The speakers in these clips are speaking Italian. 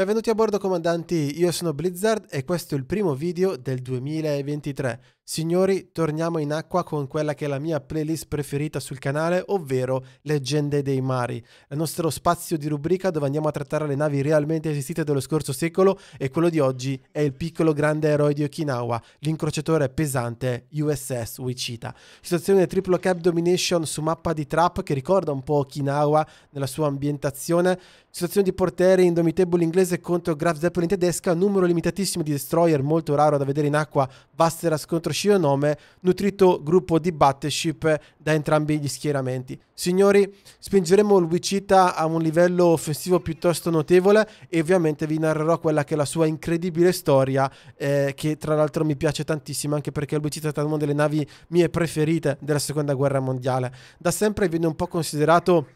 Benvenuti a bordo comandanti, io sono Blizzard e questo è il primo video del 2023. Signori, torniamo in acqua con quella che è la mia playlist preferita sul canale, ovvero Leggende dei Mari, il nostro spazio di rubrica dove andiamo a trattare le navi realmente esistite dello scorso secolo e quello di oggi è il piccolo grande eroe di Okinawa, l'incrociatore pesante USS Wichita. Situazione triplo cap domination su mappa di trap che ricorda un po' Okinawa nella sua ambientazione, situazione di portiere indomitevole inglese contro Graf Zeppelin tedesca, numero limitatissimo di destroyer molto raro da vedere in acqua, Vasteras contro conosciuto nome, nutrito gruppo di battleship da entrambi gli schieramenti. Signori, spingeremo Lucita a un livello offensivo piuttosto notevole e ovviamente vi narrerò quella che è la sua incredibile storia, eh, che tra l'altro mi piace tantissimo anche perché Lucita è stata una delle navi mie preferite della Seconda Guerra Mondiale. Da sempre viene un po' considerato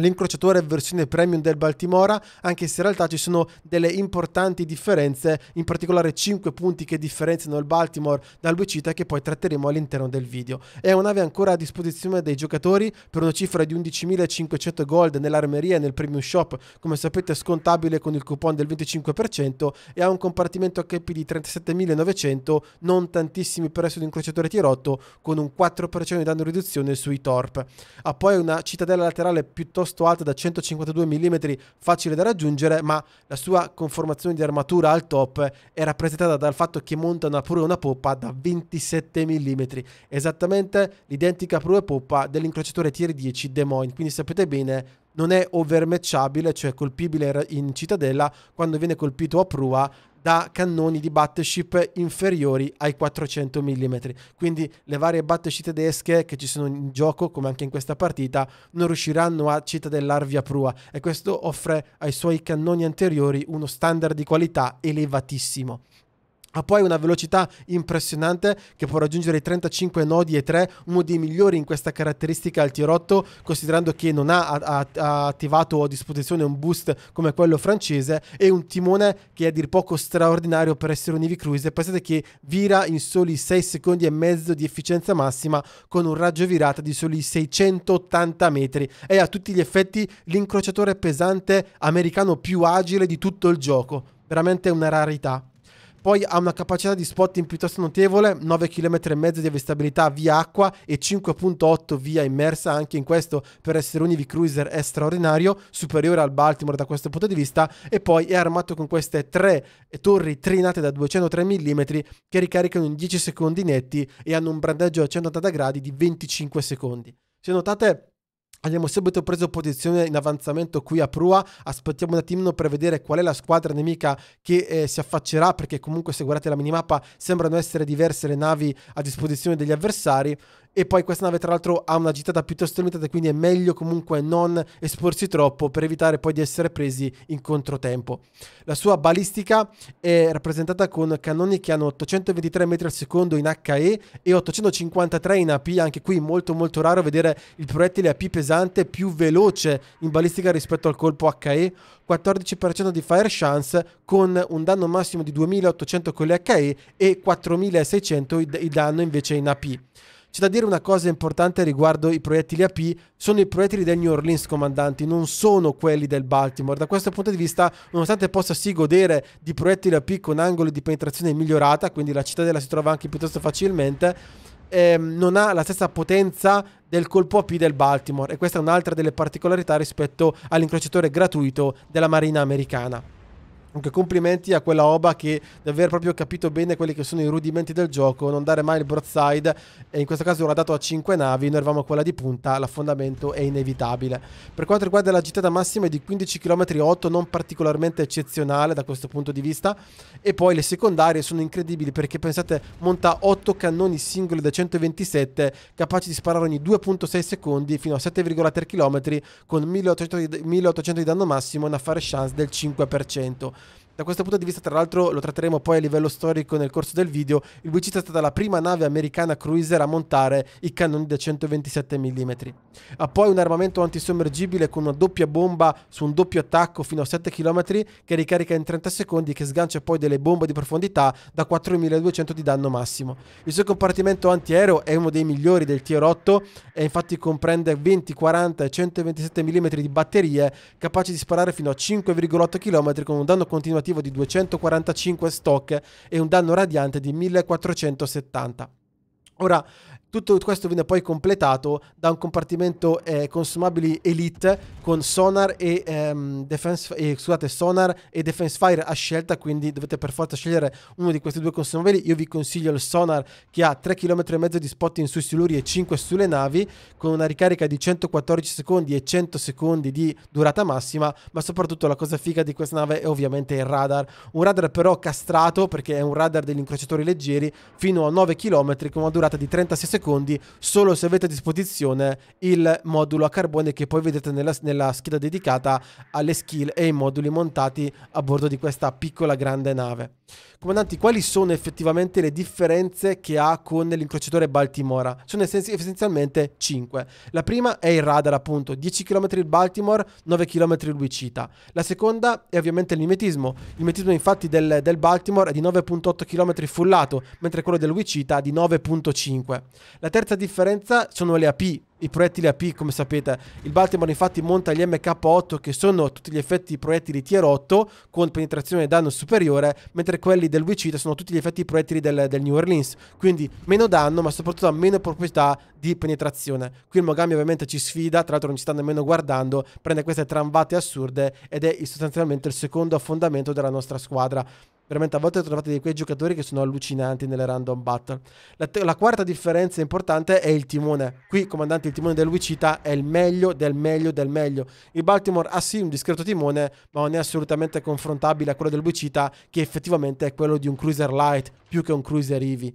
l'incrociatore versione premium del Baltimora, anche se in realtà ci sono delle importanti differenze, in particolare 5 punti che differenziano il Baltimore dal Wichita che poi tratteremo all'interno del video. È un'ave ancora a disposizione dei giocatori per una cifra di 11.500 gold nell'armeria e nel premium shop, come sapete scontabile con il coupon del 25% e ha un compartimento HP di 37.900, non tantissimi per essere un incrociatore tirotto, con un 4% di danno riduzione sui torp. Ha poi una cittadella laterale piuttosto piuttosto alta da 152 mm, facile da raggiungere, ma la sua conformazione di armatura al top è rappresentata dal fatto che monta una prua e una poppa da 27 mm, esattamente l'identica prua e poppa dell'incrociatore Tier 10 Des Moines, quindi sapete bene non è overmatchabile, cioè colpibile in cittadella, quando viene colpito a prua da cannoni di battleship inferiori ai 400 mm. Quindi le varie battleship tedesche che ci sono in gioco, come anche in questa partita, non riusciranno a cittadellarvi a prua e questo offre ai suoi cannoni anteriori uno standard di qualità elevatissimo ha poi una velocità impressionante che può raggiungere i 35 nodi e 3, uno dei migliori in questa caratteristica al tirotto, considerando che non ha, ha, ha, attivato a disposizione un boost come quello francese e un timone che è a dir poco straordinario per essere un Eevee Cruise. Pensate che vira in soli 6 secondi e mezzo di efficienza massima con un raggio virata di soli 680 metri. È a tutti gli effetti l'incrociatore pesante americano più agile di tutto il gioco, veramente una rarità poi ha una capacità di spotting piuttosto notevole, 9 km e mezzo di avestabilità via acqua e 5.8 via immersa, anche in questo per essere un EV Cruiser è straordinario, superiore al Baltimore da questo punto di vista e poi è armato con queste tre torri trinate da 203 mm che ricaricano in 10 secondi netti e hanno un brandeggio a 180 gradi di 25 secondi. Se notate Abbiamo subito preso posizione in avanzamento qui a Prua, aspettiamo un attimino per vedere qual è la squadra nemica che eh, si affaccerà perché comunque se guardate la minimappa sembrano essere diverse le navi a disposizione degli avversari e poi questa nave, tra l'altro, ha una gittata piuttosto limitata, quindi è meglio comunque non esporsi troppo per evitare poi di essere presi in controtempo. La sua balistica è rappresentata con cannoni che hanno 823 metri al secondo in HE e 853 in AP, anche qui molto molto raro vedere il proiettile AP pesante più veloce in balistica rispetto al colpo HE, 14% di fire chance con un danno massimo di 2800 con le HE e 4600 il danno invece in AP. C'è da dire una cosa importante riguardo i proiettili AP, sono i proiettili del New Orleans comandanti, non sono quelli del Baltimore. Da questo punto di vista, nonostante possa sì godere di proiettili AP con angoli di penetrazione migliorata, quindi la cittadella si trova anche piuttosto facilmente, ehm, non ha la stessa potenza del colpo AP del Baltimore e questa è un'altra delle particolarità rispetto all'incrociatore gratuito della Marina americana. Comunque complimenti a quella Oba che di aver proprio capito bene quelli che sono i rudimenti del gioco, non dare mai il broadside e in questo caso era dato a 5 navi, noi eravamo quella di punta, l'affondamento è inevitabile. Per quanto riguarda la gittata massima è di 15 km 8, non particolarmente eccezionale da questo punto di vista e poi le secondarie sono incredibili perché pensate monta 8 cannoni singoli da 127 capaci di sparare ogni 2.6 secondi fino a 7,3 km con 1800 di danno massimo e una fare chance del 5%. Da questo punto di vista, tra l'altro, lo tratteremo poi a livello storico nel corso del video. Il Wichita è stata la prima nave americana cruiser a montare i cannoni da 127 mm. Ha poi un armamento antisommergibile con una doppia bomba su un doppio attacco fino a 7 km che ricarica in 30 secondi e che sgancia poi delle bombe di profondità da 4200 di danno massimo. Il suo compartimento antiaereo è uno dei migliori del Tier 8 e infatti comprende 20, 40 e 127 mm di batterie capaci di sparare fino a 5,8 km con un danno continuativo continuativo di 245 stock e un danno radiante di 1470. Ora, tutto questo viene poi completato da un compartimento eh, consumabili Elite con sonar e, ehm, defense, eh, scusate, sonar e Defense Fire a scelta, quindi dovete per forza scegliere uno di questi due consumabili. Io vi consiglio il sonar che ha 3 km e mezzo di spotting sui siluri e 5 sulle navi con una ricarica di 114 secondi e 100 secondi di durata massima, ma soprattutto la cosa figa di questa nave è ovviamente il radar. Un radar però castrato perché è un radar degli incrociatori leggeri fino a 9 km con una durata di 36 secondi secondi solo se avete a disposizione il modulo a carbone che poi vedete nella, nella scheda dedicata alle skill e ai moduli montati a bordo di questa piccola grande nave. Comandanti, quali sono effettivamente le differenze che ha con l'incrociatore Baltimora? Sono essenzialmente 5. La prima è il radar, appunto, 10 km il Baltimore, 9 km il Wichita. La seconda è ovviamente il mimetismo. Il mimetismo infatti del, del Baltimore è di 9.8 km full lato, mentre quello del Wichita di 9.5. La terza differenza sono le AP, i proiettili AP come sapete. Il Baltimore infatti monta gli MK8 che sono a tutti gli effetti proiettili tier 8 con penetrazione e danno superiore, mentre quelli del Wichita sono tutti gli effetti proiettili del, del, New Orleans. Quindi meno danno ma soprattutto meno proprietà di penetrazione. Qui il Mogami ovviamente ci sfida, tra l'altro non ci sta nemmeno guardando, prende queste tramvate assurde ed è sostanzialmente il secondo affondamento della nostra squadra. Veramente a volte trovate di quei giocatori che sono allucinanti nelle random battle. La, la quarta differenza importante è il timone. Qui, comandante, il timone del Wichita è il meglio del meglio del meglio. Il Baltimore ha sì un discreto timone, ma non è assolutamente confrontabile a quello del Wichita, che effettivamente è quello di un cruiser light più che un cruiser Eevee.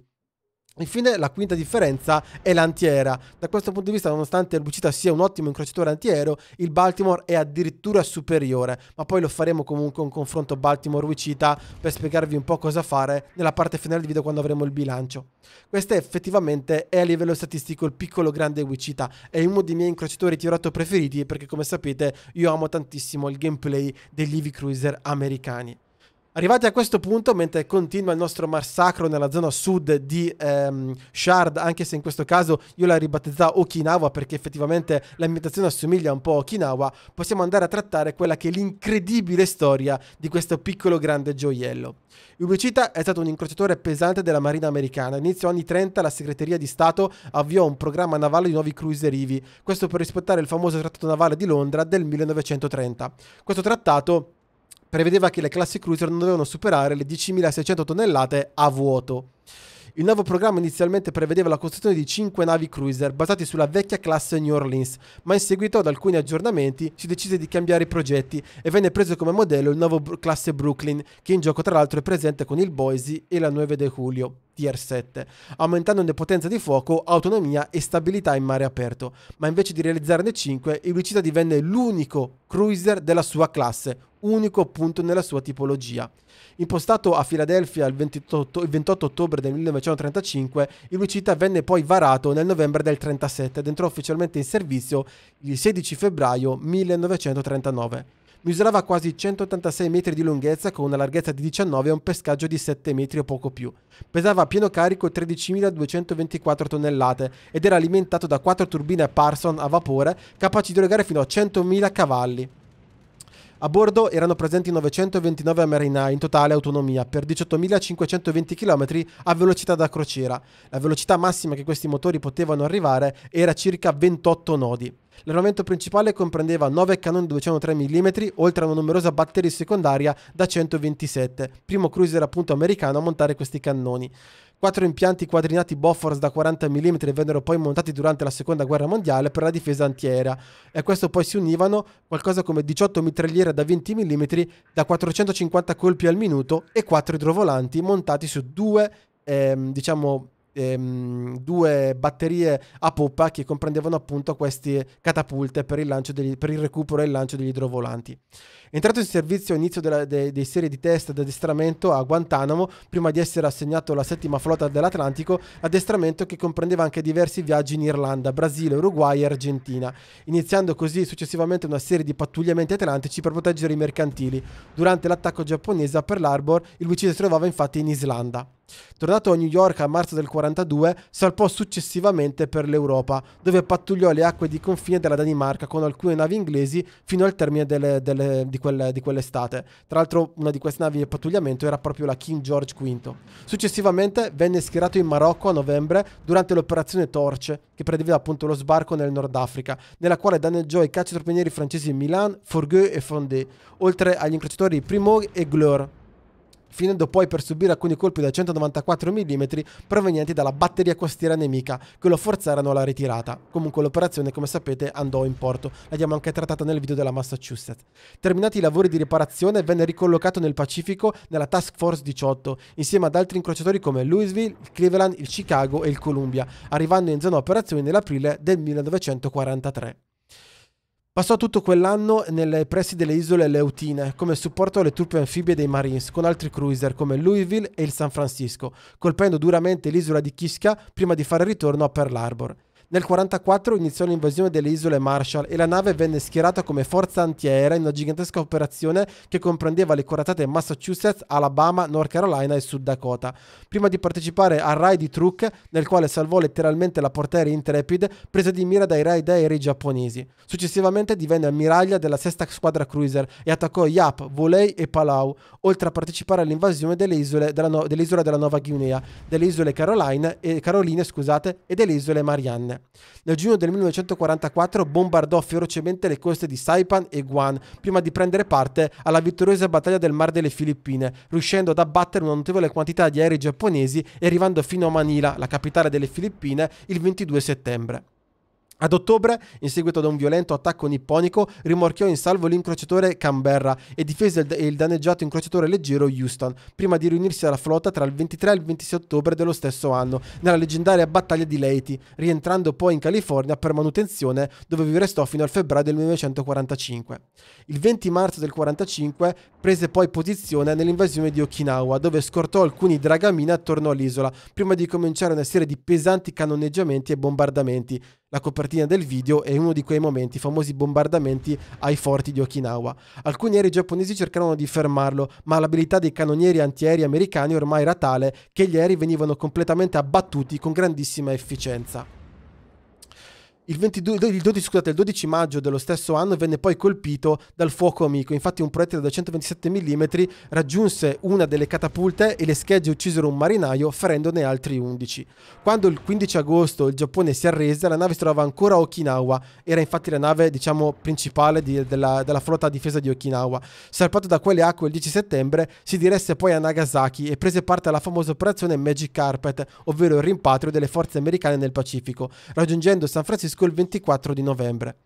Infine la quinta differenza è l'antiera. Da questo punto di vista, nonostante il Bucita sia un ottimo incrociatore antiero, il Baltimore è addirittura superiore, ma poi lo faremo comunque un confronto Baltimore-Bucita per spiegarvi un po' cosa fare nella parte finale del video quando avremo il bilancio. Questo effettivamente è a livello statistico il piccolo grande Wichita, è uno dei miei incrociatori tirato preferiti perché come sapete io amo tantissimo il gameplay degli EV Cruiser americani. Arrivati a questo punto, mentre continua il nostro massacro nella zona sud di ehm, Shard, anche se in questo caso io la ribattezzavo Okinawa perché effettivamente l'ambientazione assomiglia un po' a Okinawa, possiamo andare a trattare quella che è l'incredibile storia di questo piccolo grande gioiello. Ubicita è stato un incrociatore pesante della marina americana. Inizio anni 30 la segreteria di Stato avviò un programma navale di nuovi cruiserivi, questo per rispettare il famoso trattato navale di Londra del 1930. Questo trattato prevedeva che le classi cruiser non dovevano superare le 10.600 tonnellate a vuoto. Il nuovo programma inizialmente prevedeva la costruzione di 5 navi cruiser basati sulla vecchia classe New Orleans, ma in seguito ad alcuni aggiornamenti si decise di cambiare i progetti e venne preso come modello il nuovo classe Brooklyn, che in gioco tra l'altro è presente con il Boise e la 9 de Julio. Tier 7 aumentandone potenza di fuoco, autonomia e stabilità in mare aperto, ma invece di realizzarne 5, il Lucida divenne l'unico cruiser della sua classe, unico appunto nella sua tipologia. Impostato a Filadelfia il 28, il 28 ottobre del 1935, il Lucita venne poi varato nel novembre del 1937 ed entrò ufficialmente in servizio il 16 febbraio 1939. Misurava quasi 186 metri di lunghezza con una larghezza di 19 e un pescaggio di 7 metri o poco più. Pesava a pieno carico 13.224 tonnellate ed era alimentato da 4 turbine Parson a vapore capaci di erogare fino a 100.000 cavalli. A bordo erano presenti 929 marinai in totale autonomia per 18.520 km a velocità da crociera. La velocità massima che questi motori potevano arrivare era circa 28 nodi. L'armamento principale comprendeva 9 cannoni 203 mm, oltre a una numerosa batteria secondaria da 127, primo cruiser appunto americano a montare questi cannoni. Quattro impianti quadrinati Bofors da 40 mm vennero poi montati durante la seconda guerra mondiale per la difesa antiera e a questo poi si univano qualcosa come 18 mitragliere da 20 mm da 450 colpi al minuto e 4 idrovolanti montati su due ehm, diciamo ehm, due batterie a poppa che comprendevano appunto queste catapulte per il, degli, per il, recupero e il lancio degli idrovolanti. Entrato in servizio all'inizio della, de, dei serie di test di addestramento a Guantanamo, prima di essere assegnato alla settima flotta dell'Atlantico, addestramento che comprendeva anche diversi viaggi in Irlanda, Brasile, Uruguay e Argentina, iniziando così successivamente una serie di pattugliamenti atlantici per proteggere i mercantili. Durante l'attacco giapponese a Pearl Harbor, il Lucide si trovava infatti in Islanda. Tornato a New York a marzo del 42, salpò successivamente per l'Europa, dove pattugliò le acque di confine della Danimarca con alcune navi inglesi fino al termine delle, delle, di, quelle, di, quell'estate. Tra l'altro una di queste navi di pattugliamento era proprio la King George V. Successivamente venne schierato in Marocco a novembre durante l'operazione Torce, che prevedeva appunto lo sbarco nel Nord Africa, nella quale danneggiò i cacciatorpedinieri francesi Milan, Forgueux e Fondé, oltre agli incrociatori Primo e Gleur finendo poi per subire alcuni colpi da 194 mm provenienti dalla batteria costiera nemica, che lo forzarono alla ritirata. Comunque l'operazione, come sapete, andò in porto, l'abbiamo anche trattata nel video della Massachusetts. Terminati i lavori di riparazione, venne ricollocato nel Pacifico nella Task Force 18, insieme ad altri incrociatori come Louisville, il Cleveland, il Chicago e il Columbia, arrivando in zona operazioni nell'aprile del 1943. Passò tutto quell'anno nei pressi delle isole Leutine come supporto alle truppe anfibie dei Marines con altri cruiser come Louisville e il San Francisco, colpendo duramente l'isola di Kiska prima di fare ritorno a Pearl Harbor. Nel 1944 iniziò l'invasione delle isole Marshall e la nave venne schierata come forza antiaerea in una gigantesca operazione che comprendeva le corazzate Massachusetts, Alabama, North Carolina e Sud Dakota. Prima di partecipare al raid di Truk, nel quale salvò letteralmente la portiera Intrepid, presa di mira dai raid aerei giapponesi. Successivamente divenne ammiraglia della sesta squadra cruiser e attaccò Yap, Volei e Palau, oltre a partecipare all'invasione delle isole della, no dell della Nuova Guinea, delle isole Caroline e Caroline scusate, e delle isole Marianne. Nel giugno del 1944 bombardò ferocemente le coste di Saipan e Guam prima di prendere parte alla vittoriosa battaglia del Mar delle Filippine, riuscendo ad abbattere una notevole quantità di aerei giapponesi e arrivando fino a Manila, la capitale delle Filippine, il 22 settembre. Ad ottobre, in seguito ad un violento attacco nipponico, rimorchiò in salvo l'incrociatore Canberra e difese il, il danneggiato incrociatore leggero Houston, prima di riunirsi alla flotta tra il 23 e il 26 ottobre dello stesso anno, nella leggendaria battaglia di Leyte, rientrando poi in California per manutenzione dove vi restò fino al febbraio del 1945. Il 20 marzo del 1945 prese poi posizione nell'invasione di Okinawa, dove scortò alcuni dragamine attorno all'isola, prima di cominciare una serie di pesanti cannoneggiamenti e bombardamenti, la copertina del video è uno di quei momenti, i famosi bombardamenti ai forti di Okinawa. Alcuni aerei giapponesi cercarono di fermarlo, ma l'abilità dei cannonieri antiaerei americani ormai era tale che gli aerei venivano completamente abbattuti con grandissima efficienza. Il, 22, il, 12, scusate, il 12 maggio dello stesso anno venne poi colpito dal fuoco amico. Infatti un proiettile da 127 mm raggiunse una delle catapulte e le schegge uccisero un marinaio, ferendone altri 11. Quando il 15 agosto il Giappone si arrese, la nave si trovava ancora a Okinawa. Era infatti la nave, diciamo, principale di, della, della, flotta a difesa di Okinawa. Salpato da quelle acque il 10 settembre, si diresse poi a Nagasaki e prese parte alla famosa operazione Magic Carpet, ovvero il rimpatrio delle forze americane nel Pacifico, raggiungendo San Francisco Francisco il 24 di novembre.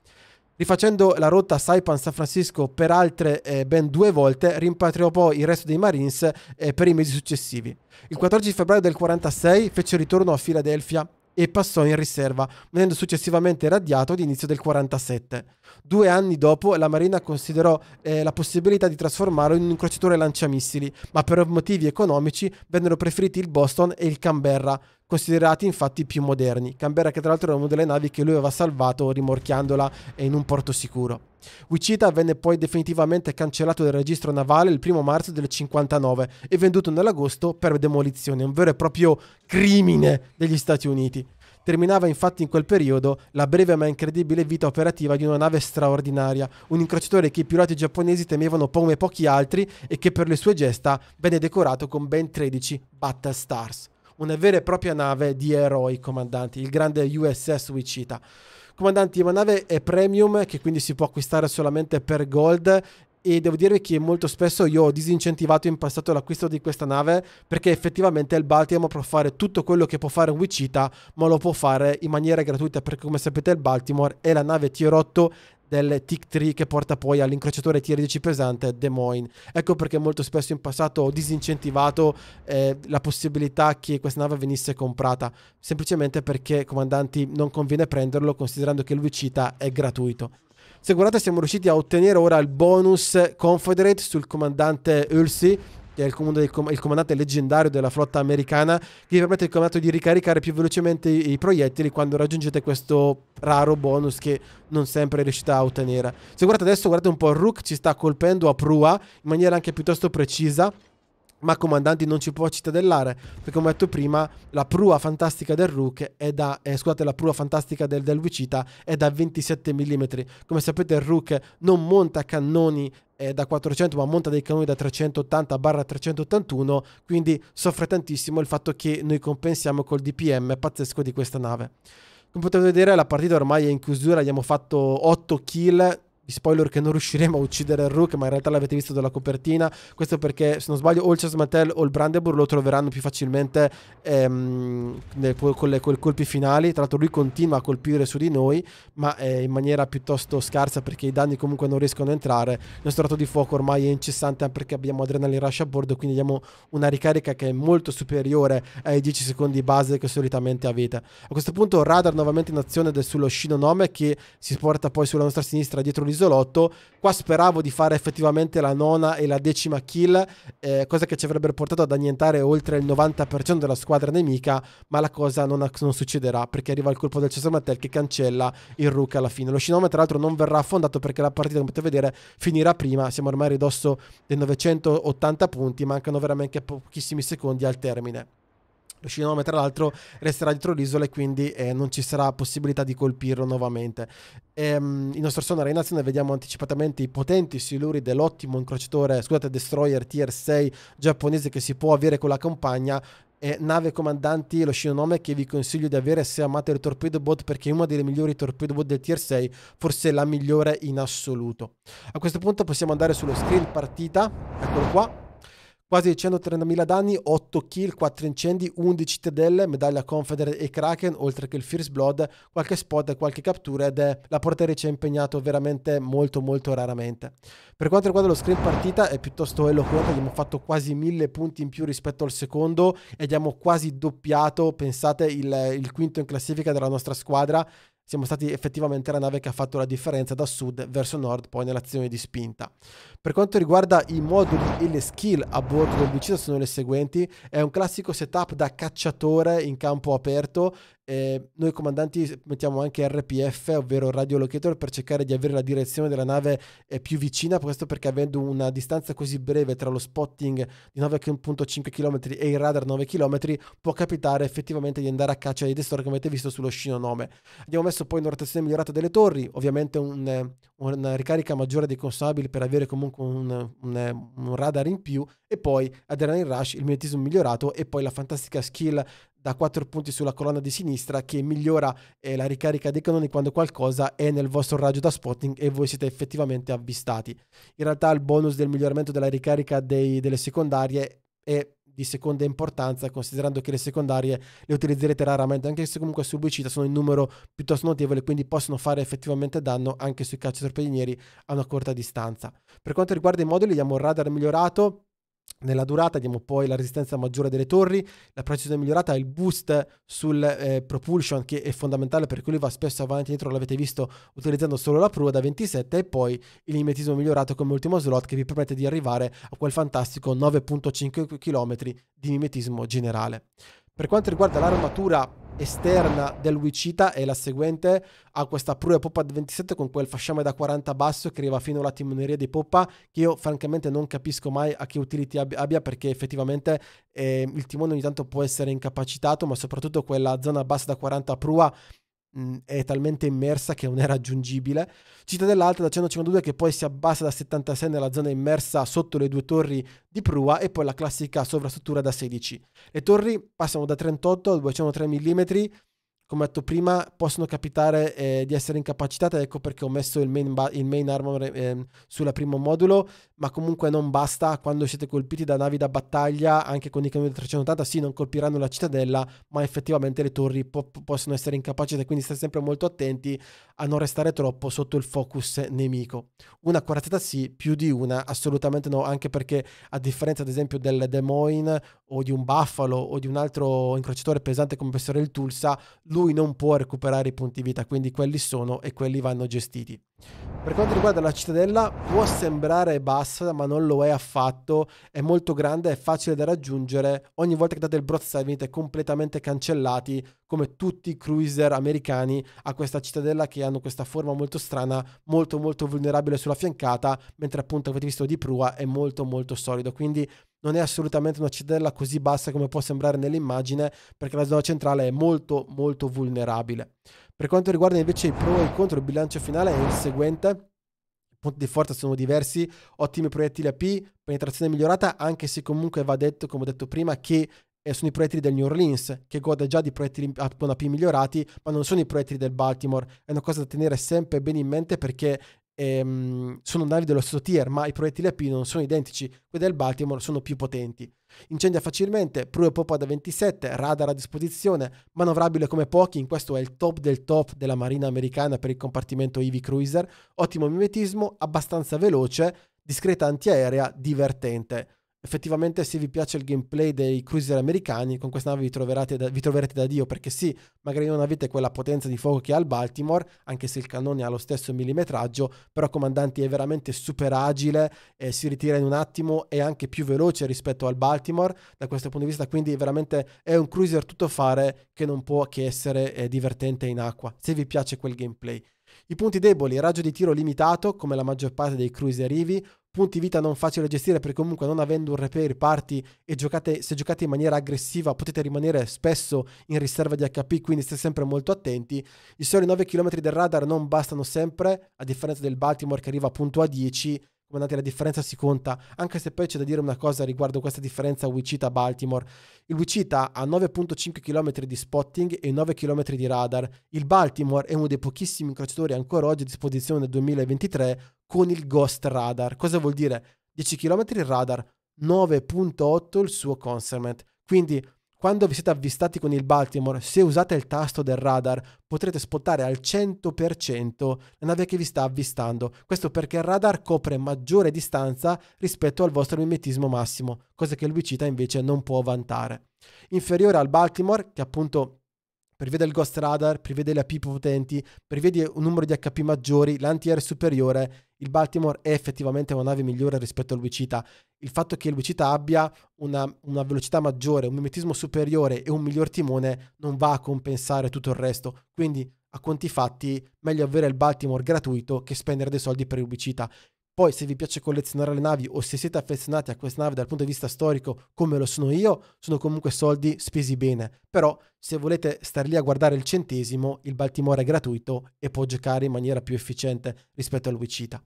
Rifacendo la rotta Saipan-San Francisco per altre eh, ben due volte, rimpatriò poi il resto dei Marines eh, per i mesi successivi. Il 14 febbraio del 1946 fece ritorno a Filadelfia e passò in riserva, venendo successivamente radiato all'inizio del 1947. Due anni dopo la Marina considerò eh, la possibilità di trasformarlo in un incrociatore lanciamissili, ma per motivi economici vennero preferiti il Boston e il Canberra, considerati infatti più moderni. Canberra che tra l'altro era una delle navi che lui aveva salvato rimorchiandola in un porto sicuro. Wichita venne poi definitivamente cancellato dal registro navale il 1 marzo del 59 e venduto nell'agosto per demolizione, un vero e proprio crimine degli Stati Uniti. Terminava infatti in quel periodo la breve ma incredibile vita operativa di una nave straordinaria, un incrociatore che i piloti giapponesi temevano come pochi altri e che per le sue gesta venne decorato con ben 13 Battle Stars una vera e propria nave di eroi comandanti, il grande USS Wichita. Comandanti, una nave è premium che quindi si può acquistare solamente per gold e devo dirvi che molto spesso io ho disincentivato in passato l'acquisto di questa nave perché effettivamente il Baltimore può fare tutto quello che può fare un Wichita ma lo può fare in maniera gratuita perché come sapete il Baltimore è la nave tier 8 del tic 3 che porta poi all'incrociatore tier 10 pesante Des Moines. Ecco perché molto spesso in passato ho disincentivato eh, la possibilità che questa nave venisse comprata, semplicemente perché comandanti non conviene prenderlo considerando che lui cita è gratuito. Se guardate siamo riusciti a ottenere ora il bonus Confederate sul comandante Ulsi il, com- il comandante leggendario della flotta americana, che vi permette il comando di ricaricare più velocemente i-, i proiettili quando raggiungete questo raro bonus che non sempre riuscite a ottenere. Se guardate adesso, guardate un po', Rook ci sta colpendo a prua in maniera anche piuttosto precisa ma Comandanti non ci può cittadellare perché come ho detto prima la prua fantastica del Rook è da eh, scusate la prua fantastica del, del Wichita è da 27 mm come sapete il Rook non monta cannoni eh, da 400 ma monta dei cannoni da 380 barra 381 quindi soffre tantissimo il fatto che noi compensiamo col DPM pazzesco di questa nave come potete vedere la partita ormai è in chiusura abbiamo fatto 8 kill spoiler che non riusciremo a uccidere il Rook, ma in realtà l'avete visto dalla copertina. Questo perché, se non sbaglio, o il Chasmatel o il Brandenburg lo troveranno più facilmente ehm, nel, con, le, con i colpi finali. Tra l'altro lui continua a colpire su di noi, ma eh, in maniera piuttosto scarsa perché i danni comunque non riescono a entrare. Il nostro tratto di fuoco ormai è incessante perché abbiamo Adrenaline Rush a bordo, quindi abbiamo una ricarica che è molto superiore ai 10 secondi base che solitamente avete. A questo punto radar nuovamente in azione del, sullo Nome che si porta poi sulla nostra sinistra dietro l'isola isolotto. Qua speravo di fare effettivamente la nona e la decima kill, eh, cosa che ci avrebbe portato ad annientare oltre il 90% della squadra nemica, ma la cosa non, non succederà perché arriva il colpo del Cesar Mattel che cancella il Rook alla fine. Lo Shinoma tra l'altro non verrà affondato perché la partita, come potete vedere, finirà prima, siamo ormai a ridosso dei 980 punti, mancano veramente pochissimi secondi al termine. Lo scinome, tra l'altro, resterà dietro l'isola e quindi eh, non ci sarà possibilità di colpirlo nuovamente. Ehm, il nostro sonare in azione vediamo anticipatamente i potenti siluri dell'ottimo incrociatore, scusate, destroyer tier 6 giapponese che si può avere con la campagna. e nave comandanti, lo scinome che vi consiglio di avere se amate il torpedo bot perché è una delle migliori torpedo bot del tier 6, forse la migliore in assoluto. A questo punto possiamo andare sullo screen partita, eccolo qua, quasi 130.000 danni, 8 kill, 4 incendi, 11 tedelle, medaglia Confederate e Kraken, oltre che il First Blood, qualche spot e qualche cattura ed è la porteria ci ha impegnato veramente molto molto raramente. Per quanto riguarda lo screen partita è piuttosto eloquente, abbiamo fatto quasi 1000 punti in più rispetto al secondo e abbiamo quasi doppiato, pensate, il, il quinto in classifica della nostra squadra, siamo stati effettivamente la nave che ha fatto la differenza da sud verso nord poi nell'azione di spinta. Per quanto riguarda i moduli e le skill a bordo del bici sono le seguenti, è un classico setup da cacciatore in campo aperto, eh, noi comandanti mettiamo anche RPF, ovvero radio locator, per cercare di avere la direzione della nave eh, più vicina, questo perché avendo una distanza così breve tra lo spotting di 9.5 km e il radar 9 km, può capitare effettivamente di andare a caccia di destroyer come avete visto sullo scino nome. Abbiamo messo poi una rotazione migliorata delle torri, ovviamente un, eh, una ricarica maggiore dei consumabili per avere comunque un, un, un radar in più e poi adrenaline rush, il magnetismo migliorato e poi la fantastica skill da 4 punti sulla colonna di sinistra che migliora eh, la ricarica dei cannoni quando qualcosa è nel vostro raggio da spotting e voi siete effettivamente avvistati. In realtà il bonus del miglioramento della ricarica dei, delle secondarie è di seconda importanza, considerando che le secondarie le utilizzerete raramente, anche se comunque sul Buicita sono in numero piuttosto notevole, quindi possono fare effettivamente danno anche sui calciatorpedinieri a una corta distanza. Per quanto riguarda i moduli, abbiamo un radar migliorato nella durata, diamo poi la resistenza maggiore delle torri, la precisione migliorata, il boost sul eh, propulsion che è fondamentale perché lui va spesso avanti e indietro, l'avete visto utilizzando solo la prua da 27 e poi il mimetismo migliorato come ultimo slot che vi permette di arrivare a quel fantastico 9.5 km di mimetismo generale. Per quanto riguarda l'armatura esterna del Wichita è la seguente, ha questa prua poppa 27 con quel fasciame da 40 basso che arriva fino alla timoneria di poppa che io francamente non capisco mai a che utility abbia perché effettivamente eh, il timone ogni tanto può essere incapacitato ma soprattutto quella zona bassa da 40 prua mh, mm, è talmente immersa che non è raggiungibile. Cittadella Alta da 152 che poi si abbassa da 76 nella zona immersa sotto le due torri di prua e poi la classica sovrastruttura da 16. Le torri passano da 38 a 203 mm come ho detto prima, possono capitare eh, di essere incapacitate, ecco perché ho messo il main, il main armor eh, sulla primo modulo, ma comunque non basta, quando siete colpiti da navi da battaglia, anche con i cannoni 380, sì, non colpiranno la cittadella, ma effettivamente le torri po possono essere incapacitate, quindi state sempre molto attenti a non restare troppo sotto il focus nemico. Una quartetta sì, più di una, assolutamente no, anche perché a differenza ad esempio del Des Moines o di un Buffalo o di un altro incrociatore pesante come può essere il Tulsa, lui non può recuperare i punti vita, quindi quelli sono e quelli vanno gestiti. Per quanto riguarda la cittadella, può sembrare bassa, ma non lo è affatto, è molto grande, è facile da raggiungere, ogni volta che date il broadside venite completamente cancellati, come tutti i cruiser americani a questa cittadella che hanno questa forma molto strana, molto molto vulnerabile sulla fiancata, mentre appunto avete visto di prua è molto molto solido, quindi non è assolutamente una cittadella così bassa come può sembrare nell'immagine, perché la zona centrale è molto molto vulnerabile. Per quanto riguarda invece i pro e i contro, il bilancio finale è il seguente. I punti di forza sono diversi, ottimi proiettili AP, penetrazione migliorata, anche se comunque va detto, come ho detto prima, che eh, sono i proiettili del New Orleans, che gode già di proiettili con AP migliorati, ma non sono i proiettili del Baltimore. È una cosa da tenere sempre bene in mente perché ehm, sono navi dello stesso tier, ma i proiettili a P non sono identici, quelli del Baltimore sono più potenti. Incendia facilmente, prue popa da 27, radar a disposizione, manovrabile come pochi, in questo è il top del top della marina americana per il compartimento Ivy Cruiser, ottimo mimetismo, abbastanza veloce, discreta antiaerea, divertente effettivamente se vi piace il gameplay dei cruiser americani, con questa nave vi troverete, da, vi troverete da Dio, perché sì, magari non avete quella potenza di fuoco che ha il Baltimore, anche se il cannone ha lo stesso millimetraggio, però Comandanti è veramente super agile, eh, si ritira in un attimo, è anche più veloce rispetto al Baltimore da questo punto di vista, quindi veramente è un cruiser tutto fare che non può che essere eh, divertente in acqua, se vi piace quel gameplay. I punti deboli, raggio di tiro limitato come la maggior parte dei cruiser Ivi, punti vita non facile da gestire perché comunque non avendo un repair parti e giocate, se giocate in maniera aggressiva potete rimanere spesso in riserva di HP quindi state sempre molto attenti i soli 9 km del radar non bastano sempre a differenza del Baltimore che arriva appunto a 10 come andate la differenza si conta, anche se poi c'è da dire una cosa riguardo questa differenza Wichita-Baltimore. Il Wichita ha 9.5 km di spotting e 9 km di radar. Il Baltimore è uno dei pochissimi incrociatori ancora oggi a disposizione nel 2023 con il Ghost Radar. Cosa vuol dire? 10 km il radar, 9.8 il suo Concernment. Quindi quando vi siete avvistati con il Baltimore, se usate il tasto del radar, potrete spottare al 100% la nave che vi sta avvistando. Questo perché il radar copre maggiore distanza rispetto al vostro mimetismo massimo, cosa che il Wicita invece non può vantare. Inferiore al Baltimore, che appunto prevede il ghost radar, prevede le API potenti, prevede un numero di HP maggiori, l'anti-air superiore, il Baltimore è effettivamente una nave migliore rispetto al Wicita. Il fatto che il Wicita abbia una, una, velocità maggiore, un mimetismo superiore e un miglior timone non va a compensare tutto il resto, quindi a conti fatti meglio avere il Baltimore gratuito che spendere dei soldi per il Wicita. Poi se vi piace collezionare le navi o se siete affezionati a queste navi dal punto di vista storico come lo sono io, sono comunque soldi spesi bene. Però se volete stare lì a guardare il centesimo, il Baltimore è gratuito e può giocare in maniera più efficiente rispetto al Wichita.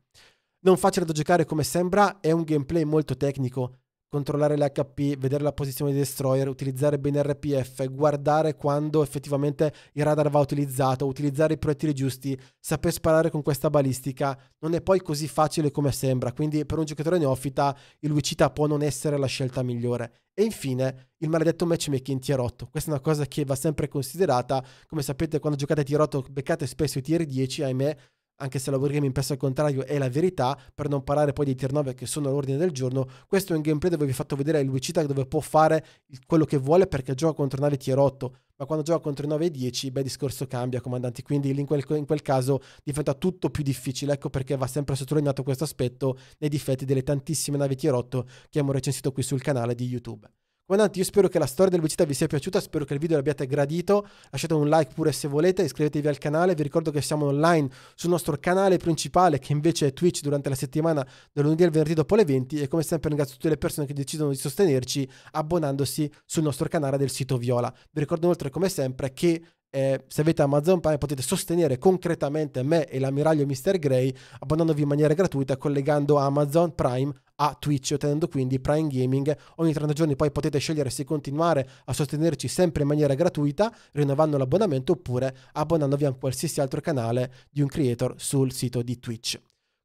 Non facile da giocare come sembra, è un gameplay molto tecnico, controllare l'HP, vedere la posizione dei destroyer, utilizzare bene il RPF, guardare quando effettivamente il radar va utilizzato, utilizzare i proiettili giusti, saper sparare con questa balistica, non è poi così facile come sembra, quindi per un giocatore neofita il Wichita può non essere la scelta migliore. E infine il maledetto matchmaking tier 8, questa è una cosa che va sempre considerata, come sapete quando giocate a tier 8 beccate spesso i tier 10, ahimè, anche se la Wargaming impresso al contrario è la verità, per non parlare poi dei tier 9 che sono all'ordine del giorno, questo è un gameplay dove vi ho fatto vedere il Lucita dove può fare quello che vuole perché gioca contro navi tier 8, ma quando gioca contro 9 e 10, beh, discorso cambia, comandanti, quindi in quel, in quel caso diventa tutto più difficile, ecco perché va sempre sottolineato questo aspetto nei difetti delle tantissime navi tier 8 che abbiamo recensito qui sul canale di YouTube. Guardanti, io spero che la storia del Vegeta vi sia piaciuta, spero che il video l'abbiate gradito, lasciate un like pure se volete, iscrivetevi al canale, vi ricordo che siamo online sul nostro canale principale che invece è Twitch durante la settimana dal lunedì al venerdì dopo le 20 e come sempre ringrazio tutte le persone che decidono di sostenerci abbonandosi sul nostro canale del sito Viola. Vi ricordo inoltre come sempre che eh, se avete Amazon Prime potete sostenere concretamente me e l'ammiraglio Mr. Grey abbonandovi in maniera gratuita collegando Amazon Prime a Twitch ottenendo quindi Prime Gaming ogni 30 giorni poi potete scegliere se continuare a sostenerci sempre in maniera gratuita rinnovando l'abbonamento oppure abbonandovi a qualsiasi altro canale di un creator sul sito di Twitch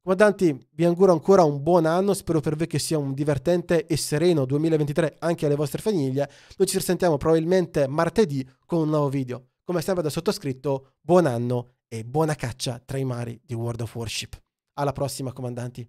Guardanti, vi auguro ancora un buon anno, spero per voi che sia un divertente e sereno 2023 anche alle vostre famiglie. Noi ci risentiamo probabilmente martedì con un nuovo video come sempre da sottoscritto, buon anno e buona caccia tra i mari di World of Worship. Alla prossima, comandanti.